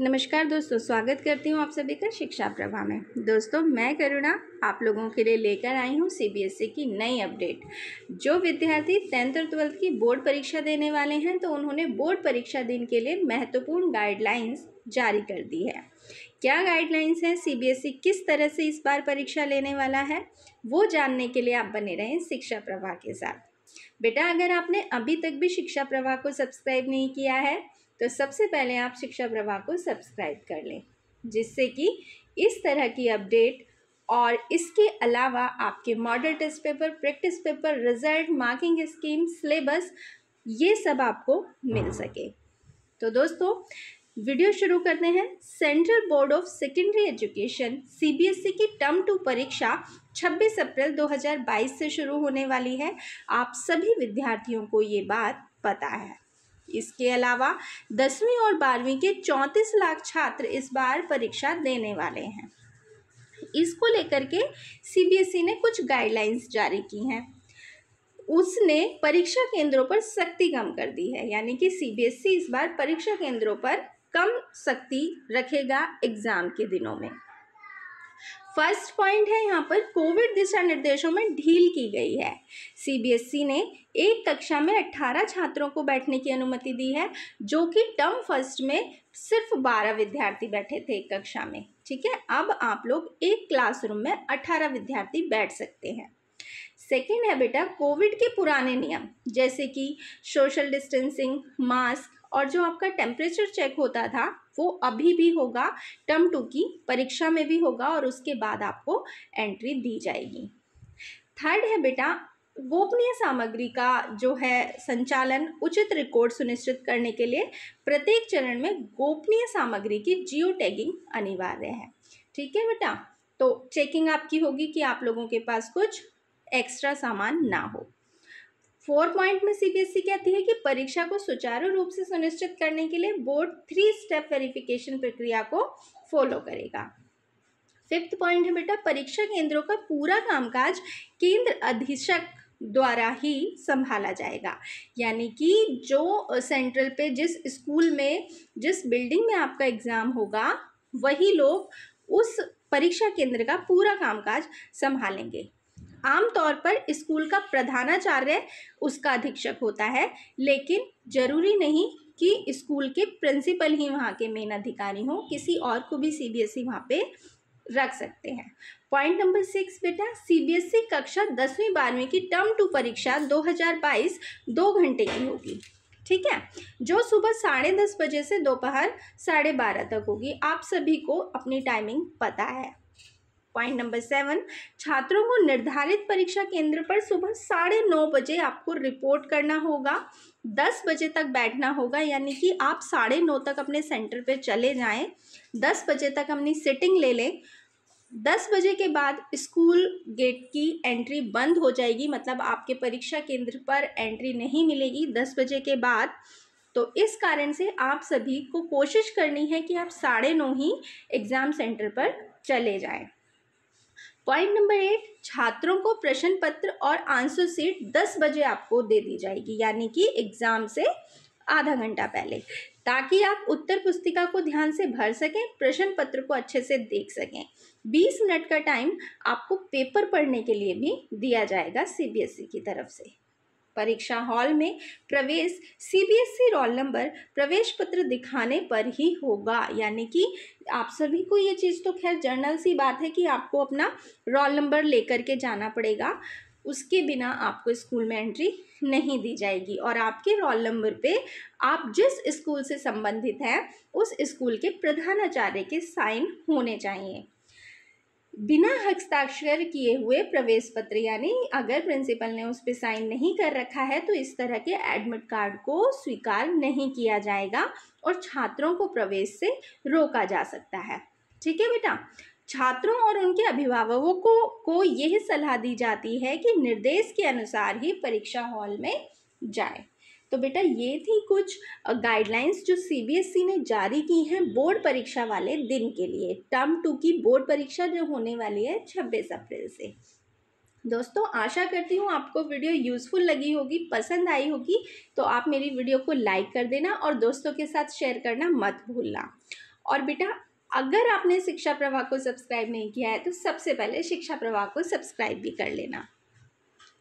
नमस्कार दोस्तों स्वागत करती हूँ आप सभी का शिक्षा प्रभा में दोस्तों मैं करुणा आप लोगों के लिए लेकर आई हूँ सीबीएसई e की नई अपडेट जो विद्यार्थी टेंथ और ट्वेल्थ की बोर्ड परीक्षा देने वाले हैं तो उन्होंने बोर्ड परीक्षा दिन के लिए महत्वपूर्ण गाइडलाइंस जारी कर दी है क्या गाइडलाइंस हैं सीबीएसई e किस तरह से इस बार परीक्षा लेने वाला है वो जानने के लिए आप बने रहें शिक्षा प्रभा के साथ बेटा अगर आपने अभी तक भी शिक्षा प्रभा को सब्सक्राइब नहीं किया है तो सबसे पहले आप शिक्षा प्रभाव को सब्सक्राइब कर लें जिससे कि इस तरह की अपडेट और इसके अलावा आपके model test paper practice paper result marking scheme syllabus ये सब आपको मिल सके तो दोस्तों वीडियो शुरू करते हैं central board of secondary education CBSE की टर्म टू परीक्षा 26 अप्रैल 2022 से शुरू होने वाली है आप सभी विद्यार्थियों को ये बात पता है इसके अलावा दसवीं और बारहवीं के चौंतीस लाख छात्र इस बार परीक्षा देने वाले हैं इसको लेकर के सीबीएसई ने कुछ गाइडलाइंस जारी की हैं उसने परीक्षा केंद्रों पर सख्ती कम कर दी है यानी कि सीबीएसई इस बार परीक्षा केंद्रों पर कम सख्ती रखेगा एग्ज़ाम के दिनों में फर्स्ट पॉइंट है यहाँ पर कोविड दिशा निर्देशों में ढील की गई है सीबीएसई e ने एक कक्षा में 18 छात्रों को बैठने की अनुमति दी है जो कि टर्म फर्स्ट में सिर्फ 12 विद्यार्थी बैठे थे एक कक्षा में ठीक है अब आप लोग एक क्लासरूम में 18 विद्यार्थी बैठ सकते हैं सेकेंड है बेटा कोविड के पुराने नियम जैसे कि सोशल डिस्टेंसिंग मास्क और जो आपका टेम्परेचर चेक होता था वो अभी भी होगा टर्म टू की परीक्षा में भी होगा और उसके बाद आपको एंट्री दी जाएगी थर्ड है बेटा गोपनीय सामग्री का जो है संचालन उचित रिकॉर्ड सुनिश्चित करने के लिए प्रत्येक चरण में गोपनीय सामग्री की जियो टैगिंग अनिवार्य है ठीक है बेटा तो चेकिंग आपकी होगी कि आप लोगों के पास कुछ एक्स्ट्रा सामान ना हो फोर पॉइंट में सीबीएसई e कहती है कि परीक्षा को सुचारू रूप से सुनिश्चित करने के लिए बोर्ड थ्री स्टेप वेरिफिकेशन प्रक्रिया को फॉलो करेगा फिफ्थ पॉइंट है बेटा परीक्षा केंद्रों का पूरा कामकाज केंद्र अधीक्षक द्वारा ही संभाला जाएगा यानी कि जो सेंट्रल पे जिस स्कूल में जिस बिल्डिंग में आपका एग्ज़ाम होगा वही लोग उस परीक्षा केंद्र का पूरा कामकाज संभालेंगे आमतौर पर स्कूल का प्रधानाचार्य उसका अधीक्षक होता है लेकिन जरूरी नहीं कि स्कूल के प्रिंसिपल ही वहाँ के मेन अधिकारी हों किसी और को भी सीबीएसई e वहाँ पर रख सकते हैं पॉइंट नंबर सिक्स बेटा सीबीएसई e कक्षा दसवीं बारहवीं की टर्म टू परीक्षा 2022 दो घंटे की होगी ठीक है जो सुबह साढ़े दस बजे से दोपहर साढ़े बारह तक होगी आप सभी को अपनी टाइमिंग पता है पॉइंट नंबर सेवन छात्रों को निर्धारित परीक्षा केंद्र पर सुबह साढ़े नौ बजे आपको रिपोर्ट करना होगा दस बजे तक बैठना होगा यानी कि आप साढ़े नौ तक अपने सेंटर पे चले जाएं दस बजे तक अपनी सिटिंग ले लें दस बजे के बाद स्कूल गेट की एंट्री बंद हो जाएगी मतलब आपके परीक्षा केंद्र पर एंट्री नहीं मिलेगी दस बजे के बाद तो इस कारण से आप सभी को कोशिश करनी है कि आप साढ़े नौ ही एग्ज़ाम सेंटर पर चले जाएं पॉइंट नंबर एट छात्रों को प्रश्न पत्र और आंसर सीट दस बजे आपको दे दी जाएगी यानी कि एग्ज़ाम से आधा घंटा पहले ताकि आप उत्तर पुस्तिका को ध्यान से भर सकें प्रश्न पत्र को अच्छे से देख सकें बीस मिनट का टाइम आपको पेपर पढ़ने के लिए भी दिया जाएगा सी e की तरफ से परीक्षा हॉल में प्रवेश सीबीएसई रोल नंबर प्रवेश पत्र दिखाने पर ही होगा यानी कि आप सभी को ये चीज़ तो खैर जर्नल सी बात है कि आपको अपना रोल नंबर लेकर के जाना पड़ेगा उसके बिना आपको स्कूल में एंट्री नहीं दी जाएगी और आपके रोल नंबर पे आप जिस स्कूल से संबंधित हैं उस स्कूल के प्रधानाचार्य के साइन होने चाहिए बिना हस्ताक्षर किए हुए प्रवेश पत्र यानी अगर प्रिंसिपल ने उस पर साइन नहीं कर रखा है तो इस तरह के एडमिट कार्ड को स्वीकार नहीं किया जाएगा और छात्रों को प्रवेश से रोका जा सकता है ठीक है बेटा छात्रों और उनके अभिभावकों को को यह सलाह दी जाती है कि निर्देश के अनुसार ही परीक्षा हॉल में जाए तो बेटा ये थी कुछ गाइडलाइंस जो सीबीएसई e ने जारी की हैं बोर्ड परीक्षा वाले दिन के लिए टर्म टू की बोर्ड परीक्षा जो होने वाली है छब्बीस अप्रैल से दोस्तों आशा करती हूँ आपको वीडियो यूज़फुल लगी होगी पसंद आई होगी तो आप मेरी वीडियो को लाइक कर देना और दोस्तों के साथ शेयर करना मत भूलना और बेटा अगर आपने शिक्षा प्रवाह को सब्सक्राइब नहीं किया है तो सबसे पहले शिक्षा प्रवाह को सब्सक्राइब भी कर लेना